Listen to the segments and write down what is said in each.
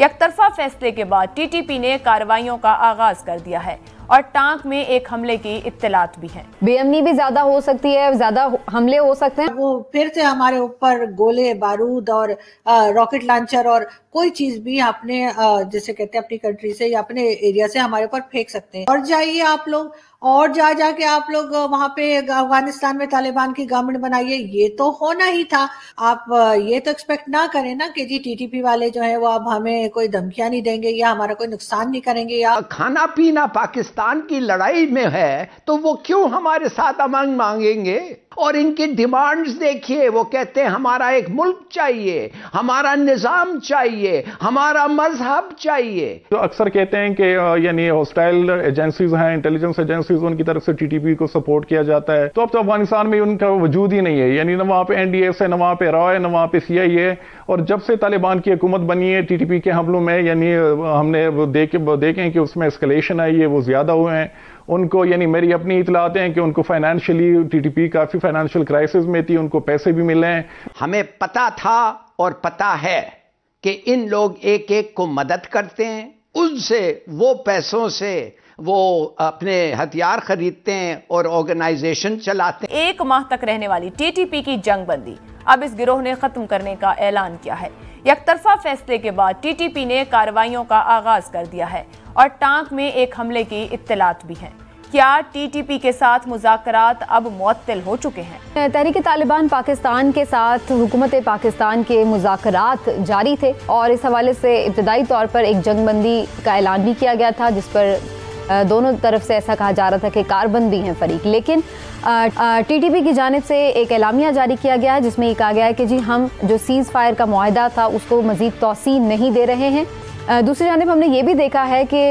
यकतरफा फैसले के बाद टीटीपी ने कार्रवाइयों का आगाज कर दिया है और टांग में एक हमले की इत्तलात भी है बेअमनी भी ज्यादा हो सकती है ज्यादा हमले हो सकते हैं वो फिर से हमारे ऊपर गोले बारूद और रॉकेट लॉन्चर और कोई चीज भी अपने जैसे कहते हैं अपनी कंट्री से या अपने एरिया से हमारे ऊपर फेंक सकते हैं और जाइए आप लोग और जा जा के आप लोग वहां पे अफगानिस्तान में तालिबान की गवर्नमेंट बनाइए ये तो होना ही था आप ये तो एक्सपेक्ट ना करें ना कि जी टीटीपी वाले जो है वो अब हमें कोई धमकियां नहीं देंगे या हमारा कोई नुकसान नहीं करेंगे या खाना पीना पाकिस्तान की लड़ाई में है तो वो क्यों हमारे साथ अमंग मांगेंगे और इनकी डिमांड्स देखिए वो कहते हैं हमारा एक मुल्क चाहिए हमारा निज़ाम चाहिए हमारा मजहब चाहिए जो तो अक्सर कहते हैं कि यानी हॉस्टाइल एजेंसीज हैं इंटेलिजेंस एजेंसीज उनकी तरफ से टीटीपी को सपोर्ट किया जाता है तो अब तो अफगानिस्तान में उनका वजूद ही नहीं है यानी ना वहाँ पे एस है ना वहाँ पे रॉ है ना वहाँ पे आई है और जब से तालिबान की हुकूमत बनी है टीटीपी के हमलों में यानी हमने देखे देखें कि उसमें एस्केलेशन आई है वो ज्यादा हुए हैं उनको यानी मेरी अपनी इतलाते हैं कि उनको फाइनेंशियली टीटीपी काफ़ी फाइनेंशियल क्राइसिस में थी उनको पैसे भी मिले हैं हमें पता था और पता है कि इन लोग एक एक को मदद करते हैं उनसे वो पैसों से वो अपने हथियार खरीदते हैं और ऑर्गेनाइजेशन चलाते हैं एक माह तक रहने वाली टीटीपी की जंग बंदी अब इस गिरोह ने खत्म करने का ऐलान किया है यकतरफा फैसले के बाद टीटीपी ने कार्रवाइयों का आगाज कर दिया है और टांक में एक हमले की इत्तलात भी है क्या टीटीपी के साथ मुजात अब मअतल हो चुके हैं तहरीक तालिबान पाकिस्तान के साथ हुकूमत पाकिस्तान के मुजात जारी थे और इस हवाले से इब्तदाई तौर पर एक जंगबंदी का ऐलान भी किया गया था जिस पर दोनों तरफ से ऐसा कहा जा रहा था कि कारबंदी हैं फरीक लेकिन टीटीपी की जानब से एक एलामिया जारी किया गया है जिसमें ये कहा गया है कि जी हम जो सीज़ फायर का माहदा था उसको मज़ीद तोसी नहीं दे रहे हैं दूसरी जानब हमने ये भी देखा है कि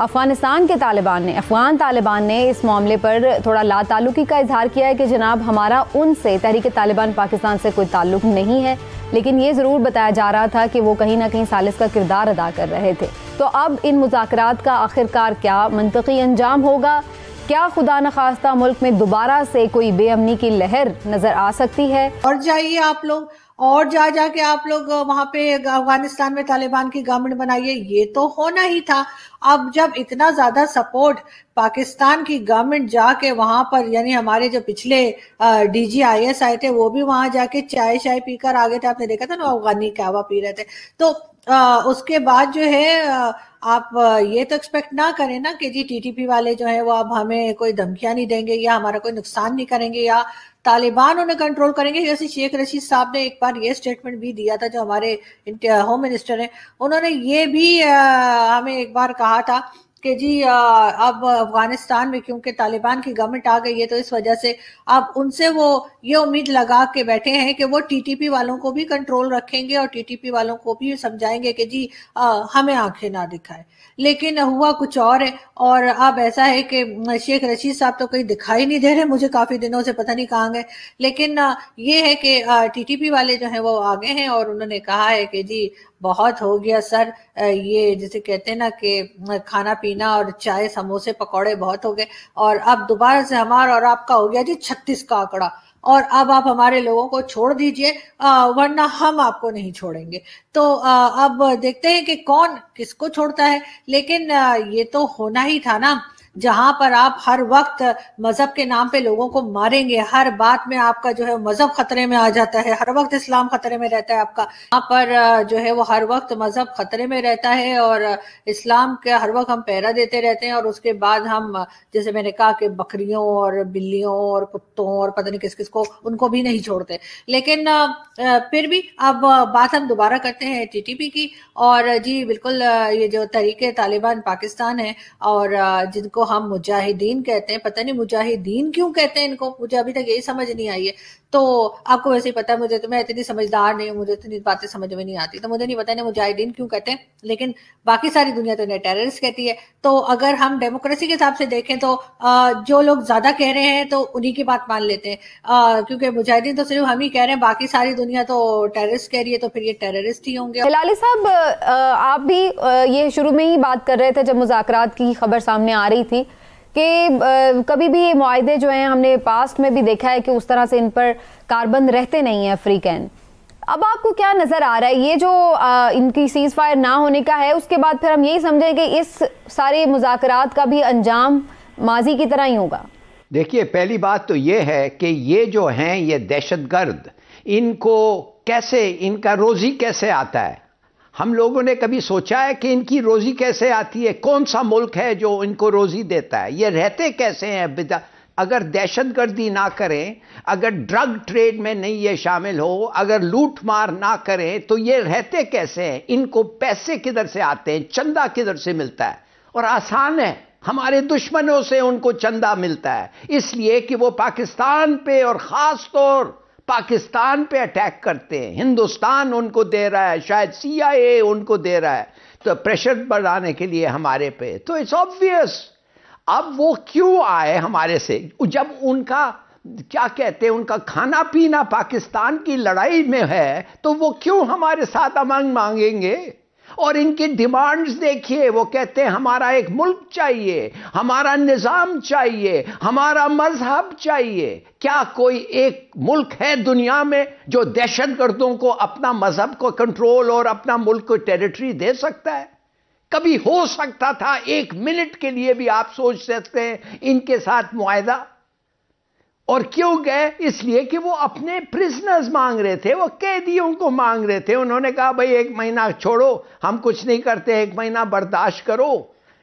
अफ़गानिस्तान के तालिबान ने अफ़गान तालिबान ने इस मामले पर थोड़ा ला तल्लुकी का इजहार किया है कि जनाब हमारा उनसे तहरीक तालिबान पाकिस्तान से कोई ताल्लुक नहीं है लेकिन ये ज़रूर बताया जा रहा था कि वो कहीं ना कहीं सालिस का किरदार अदा कर रहे थे तो अब इन मुजात का आखिरकार क्या मनतकी अंजाम होगा क्या खुदा न खास्ता मुल्क में दोबारा से कोई बेअमनी की लहर नजर आ सकती है और जाइए आप लोग और जा जा के आप लोग वहां पे अफगानिस्तान में तालिबान की गवर्नमेंट बनाइए ये तो होना ही था अब जब इतना ज्यादा सपोर्ट पाकिस्तान की गवर्नमेंट जाके वहां पर यानी हमारे जो पिछले डी जी आई एस आए थे वो भी वहां जाके चाय शाय पीकर आ गए थे आपने देखा था ना अफगानी कहवा पी रहे थे तो आ, उसके बाद जो है आप ये तो एक्सपेक्ट ना करें ना कि जी टीटीपी वाले जो है वो अब हमें कोई धमकियां नहीं देंगे या हमारा कोई नुकसान नहीं करेंगे या तालिबान उन्हें कंट्रोल करेंगे जैसे शेख रशीद साहब ने एक बार ये स्टेटमेंट भी दिया था जो हमारे होम मिनिस्टर हैं उन्होंने ये भी आ, हमें एक बार कहा था कि जी अब अफगानिस्तान में क्योंकि तालिबान की गवर्नमेंट आ गई है तो इस वजह से अब उनसे वो ये उम्मीद लगा के बैठे हैं कि वो टीटीपी वालों को भी कंट्रोल रखेंगे और टीटीपी वालों को भी समझाएंगे कि जी आ, हमें आंखें ना दिखाए लेकिन हुआ कुछ और है और अब ऐसा है कि शेख रशीद साहब तो कहीं दिखाई नहीं दे रहे मुझे काफ़ी दिनों से पता नहीं कहाँ गए लेकिन ये है कि टीटीपी वाले जो हैं वो आगे हैं और उन्होंने कहा है कि जी बहुत हो गया सर ये जैसे कहते हैं ना कि खाना पी पीना और चाय समोसे पकौड़े बहुत हो गए और अब दोबारा से हमारा और आपका हो गया जी छत्तीस का आंकड़ा और अब आप हमारे लोगों को छोड़ दीजिए वरना हम आपको नहीं छोड़ेंगे तो अब देखते हैं कि कौन किसको छोड़ता है लेकिन ये तो होना ही था ना जहां पर आप हर वक्त मजहब के नाम पे लोगों को मारेंगे हर बात में आपका जो है मजहब खतरे में आ जाता है हर वक्त इस्लाम खतरे में रहता है आपका यहाँ पर जो है वो हर वक्त मजहब खतरे में रहता है और इस्लाम के हर वक्त हम पहरा देते रहते हैं और उसके बाद हम जैसे मैंने कहा कि बकरियों और बिल्लियों और कुत्तों और पता नहीं किस किस को उनको भी नहीं छोड़ते लेकिन फिर भी अब बात हम दोबारा करते हैं टी की और जी बिल्कुल ये जो तरीके तालिबान पाकिस्तान है और जिनको हम मुजाहिदीन कहते हैं पता नहीं मुजाहिदीन क्यों कहते हैं इनको मुझे अभी तक यही समझ नहीं आई है तो आपको वैसे ही पता है मुझे तो मैं इतनी समझदार नहीं हूँ मुझे इतनी बातें समझ में नहीं आती तो मुझे नहीं पता मुझे मुजाहिदीन क्यों कहते हैं लेकिन बाकी सारी दुनिया तो इन्हें टेररिस्ट कहती है तो अगर हम डेमोक्रेसी के हिसाब से देखें तो जो लोग ज़्यादा कह रहे हैं तो उन्हीं की बात मान लेते हैं क्योंकि मुजाहिदीन तो सिर्फ हम ही कह रहे हैं बाकी सारी दुनिया तो टेररिस्ट कह रही है तो फिर ये टेररिस्ट ही होंगे हिलाली साहब आप भी ये शुरू में ही बात कर रहे थे जब मुजाकर की खबर सामने आ रही थी कि कभी भी ये माहे जो हैं हमने पास्ट में भी देखा है कि उस तरह से इन पर कार्बन रहते नहीं हैं अफ्रीकन अब आपको क्या नज़र आ रहा है ये जो आ, इनकी सीज़ फायर ना होने का है उसके बाद फिर हम यही समझें कि इस सारे मुजाकर का भी अंजाम माजी की तरह ही होगा देखिए पहली बात तो ये है कि ये जो हैं ये दहशत गर्द इनको कैसे इनका रोज़ी कैसे आता है हम लोगों ने कभी सोचा है कि इनकी रोजी कैसे आती है कौन सा मुल्क है जो इनको रोजी देता है ये रहते कैसे हैं अगर दहशतगर्दी ना करें अगर ड्रग ट्रेड में नहीं ये शामिल हो अगर लूट मार ना करें तो ये रहते कैसे हैं इनको पैसे किधर से आते हैं चंदा किधर से मिलता है और आसान है हमारे दुश्मनों से उनको चंदा मिलता है इसलिए कि वो पाकिस्तान पे और ख़ास तौर पाकिस्तान पे अटैक करते हैं हिंदुस्तान उनको दे रहा है शायद सीआईए उनको दे रहा है तो प्रेशर बढ़ाने के लिए हमारे पे तो इट्स ऑब्वियस अब वो क्यों आए हमारे से जब उनका क्या कहते हैं उनका खाना पीना पाकिस्तान की लड़ाई में है तो वो क्यों हमारे साथ अमंग मांगेंगे और इनकी डिमांड्स देखिए वो कहते हैं हमारा एक मुल्क चाहिए हमारा निज़ाम चाहिए हमारा मजहब चाहिए क्या कोई एक मुल्क है दुनिया में जो दहशत गर्दों को अपना मजहब को कंट्रोल और अपना मुल्क को टेरिटरी दे सकता है कभी हो सकता था एक मिनट के लिए भी आप सोच सकते हैं इनके साथ मुआदा और क्यों गए इसलिए कि वो अपने प्रिजनर्स मांग रहे थे वो कैदियों को मांग रहे थे उन्होंने कहा भाई एक महीना छोड़ो हम कुछ नहीं करते एक महीना बर्दाश्त करो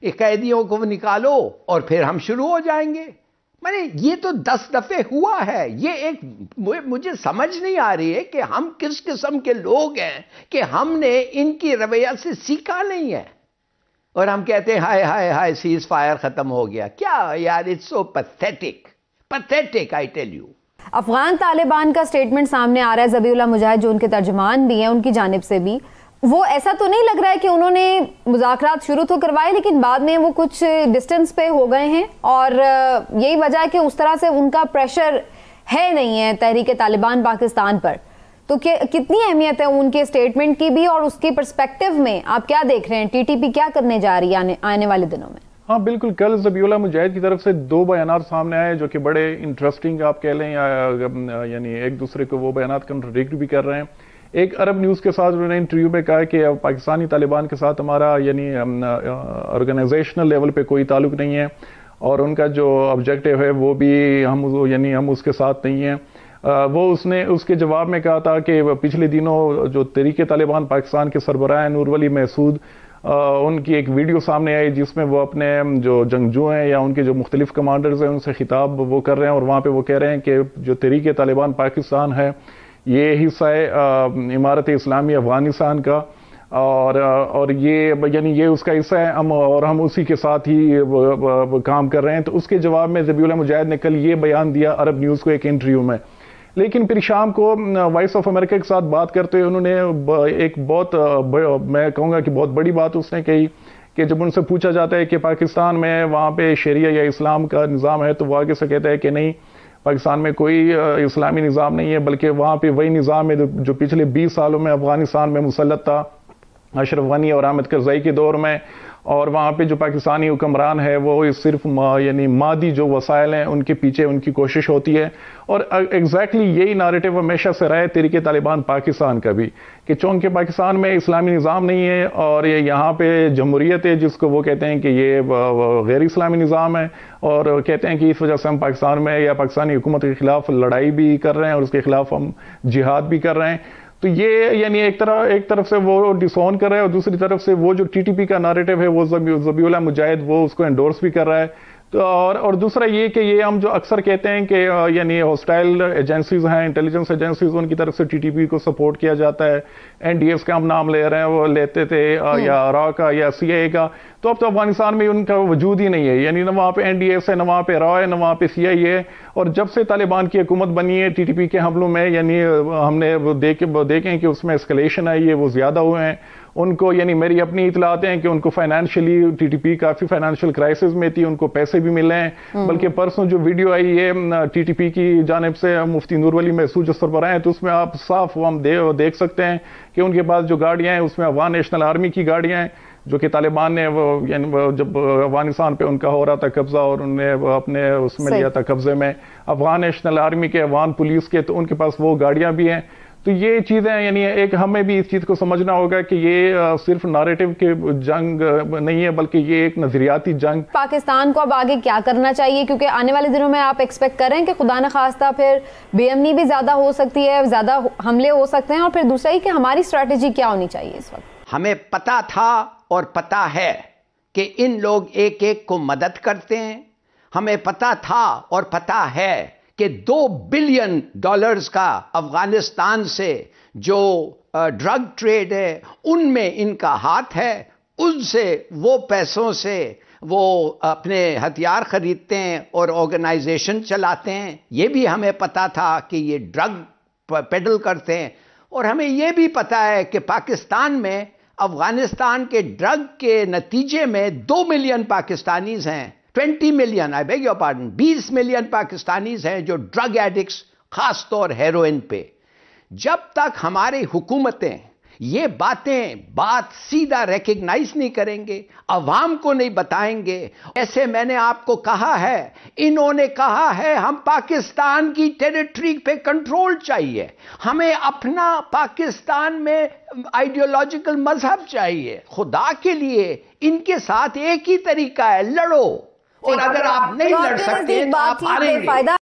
ये कैदियों को निकालो और फिर हम शुरू हो जाएंगे मैंने ये तो दस दफे हुआ है ये एक मुझे समझ नहीं आ रही है कि हम किस किस्म के लोग हैं कि हमने इनकी रवैया से सीखा नहीं है और हम कहते हैं हाय हाय हाय सीज फायर खत्म हो गया क्या यार it's so pathetic pathetic, I tell you. Afghan Taliban का स्टेटमेंट सामने आ रहा है जबीउल्ला मुजाहिद जो उनके तर्जमान भी हैं उनकी जानब से भी वो ऐसा तो नहीं लग रहा है कि उन्होंने मुजाकर शुरू तो करवाए लेकिन बाद में वो कुछ डिस्टेंस पे हो गए हैं और यही वजह है कि उस तरह से उनका प्रेशर है नहीं है तहरीक तालिबान पाकिस्तान पर तो कि, कितनी अहमियत है उनके स्टेटमेंट की भी और उसके परस्पेक्टिव में आप क्या देख रहे हैं टीटीपी क्या करने जा रही है आने, आने वाले दिनों में हाँ बिल्कुल कल जबीला मुजाहिद की तरफ से दो बयान सामने आए जो कि बड़े इंटरेस्टिंग आप कह लें यानी एक दूसरे को वो बयान कंट्रोडिक्ट भी कर रहे हैं एक अरब न्यूज़ के साथ उन्होंने इंटरव्यू में कहा कि पाकिस्तानी तालिबान के साथ हमारा यानी ऑर्गेनाइजेशनल लेवल पर कोई ताल्लुक नहीं है और उनका जो ऑब्जेक्टिव है वो भी हम यानी हम उसके साथ नहीं हैं वो उसने उसके जवाब में कहा था कि पिछले दिनों जो तरीके तालिबान पाकिस्तान के सरबराह नूरवली महसूद उनकी एक वीडियो सामने आई जिसमें वो अपने जो जंगजू हैं या उनके जो मुख्तलिफ कमांडर्स हैं उनसे खिताब वो कर रहे हैं और वहाँ पर वो कह रहे हैं कि जो तरीके तालिबान पाकिस्तान है ये हिस्सा है इमारत इस्लामी अफ़गानिस्तान का और और ये यानी ये उसका हिस्सा है हम और हम उसी के साथ ही व, व, व, काम कर रहे हैं तो उसके जवाब में जबी मुजाहिद ने कल ये बयान दिया अरब न्यूज़ को एक इंटरव्यू में लेकिन फिर शाम को वॉइस ऑफ अमेरिका के साथ बात करते हुए उन्होंने एक बहुत मैं कहूँगा कि बहुत बड़ी बात उसने कही कि जब उनसे पूछा जाता है कि पाकिस्तान में वहाँ पे शरिया या इस्लाम का निज़ाम है तो वह आगे से कहता है कि नहीं पाकिस्तान में कोई इस्लामी निज़ाम नहीं है बल्कि वहाँ पे वही निज़ाम है जो पिछले 20 सालों में अफ़गानिस्तान में मुसलत था अशरफ गनी और आमद करजई के दौर में और वहाँ पे जो पाकिस्तानी हुक्मरान है वो सिर्फ मा, यानी मादी जो वसाइल हैं उनके पीछे उनकी कोशिश होती है और एग्जैक्टली यही नारेटिव हमेशा से रहे तरीके तालिबान पाकिस्तान का भी कि चूँकि पाकिस्तान में इस्लामी निज़ाम नहीं है और ये यहाँ पे जमहूरियत है जिसको वो कहते हैं कि ये गैर इस्लामी निज़ाम है और कहते हैं कि इस वजह से हम पाकिस्तान में या पाकिस्तानी हुकूमत के ख़िलाफ़ लड़ाई भी कर रहे हैं और उसके ख़िलाफ़ हम जिहाद भी कर रहे हैं तो ये यानी एक तरह एक तरफ से वो डिसोन कर रहा है और दूसरी तरफ से वो जो टीटीपी का नारेटिव है वो जबी जबी मुजाहिद वो उसको एंडोर्स भी कर रहा है तो और और दूसरा ये कि ये हम जो अक्सर कहते हैं कि यानी हॉस्टाइल एजेंसीज़ हैं इंटेलिजेंस एजेंसीज़ उनकी तरफ से टीटीपी को सपोर्ट किया जाता है एनडीएस का हम नाम ले रहे हैं वो लेते थे हम्म। या रॉ का या सीआईए का तो अब तो अफगानिस्तान में उनका वजूद ही नहीं है यानी ना वहाँ पे एस है ना वहाँ पे रॉ है ना वहाँ पे सीआईए है और जब से तालिबान की हुकूमत बनी है पी के हमलों में यानी हमने देख देखें कि उसमें एस्कलेशन आई है वो ज़्यादा हुए हैं उनको यानी मेरी अपनी इतलाते हैं कि उनको फाइनेंशियली टीटीपी काफ़ी फाइनेंशियल क्राइसिस में थी उनको पैसे भी मिले हैं हम्म। बल्कि परसों जो वीडियो आई है टीटीपी की जानब से मुफ्ती नूरवली महसूस स्तर पर आए तो उसमें आप साफ हम दे, देख सकते हैं कि उनके पास जो गाड़ियाँ हैं उसमें अफगान नेशनल आर्मी की गाड़ियाँ हैं जो कि तालिबान ने वो यानी जब अफगानिस्तान पे उनका हो रहा था कब्जा और उनने अपने उसमें लिया था कब्जे में अफगान नेशनल आर्मी के अफगान पुलिस के तो उनके पास वो गाड़ियाँ भी हैं तो ये चीज़ें यानी एक हमें भी इस चीज़ को समझना होगा कि ये सिर्फ नारेटिव के जंग नहीं है बल्कि ये एक नजरियाती जंग पाकिस्तान को अब आगे क्या करना चाहिए क्योंकि आने वाले दिनों में आप एक्सपेक्ट करें कि खुदा न खास्ता फिर बेअमनी भी ज़्यादा हो सकती है ज़्यादा हमले हो सकते हैं और फिर दूसरा ही कि हमारी स्ट्रैटेजी क्या होनी चाहिए इस वक्त हमें पता था और पता है कि इन लोग एक एक को मदद करते हैं हमें पता था और पता है कि दो बिलियन डॉलर्स का अफगानिस्तान से जो ड्रग ट्रेड है उनमें इनका हाथ है उनसे वो पैसों से वो अपने हथियार खरीदते हैं और ऑर्गेनाइजेशन चलाते हैं ये भी हमें पता था कि ये ड्रग पेडल करते हैं और हमें ये भी पता है कि पाकिस्तान में अफगानिस्तान के ड्रग के नतीजे में दो मिलियन पाकिस्तानीज हैं twenty million I beg your pardon बीस मिलियन पाकिस्तानीज हैं जो ड्रग एडिक्स खासतौर हेरोइन पे जब तक हमारी हुकूमतें ये बातें बात सीधा रिकग्नाइज नहीं करेंगे अवाम को नहीं बताएंगे ऐसे मैंने आपको कहा है इन्होंने कहा है हम पाकिस्तान की टेरिटरी पे कंट्रोल चाहिए हमें अपना पाकिस्तान में आइडियोलॉजिकल मजहब चाहिए खुदा के लिए इनके साथ एक ही तरीका है लड़ो और अगर आप नहीं लड़ सकते तो आप तो हारेंगे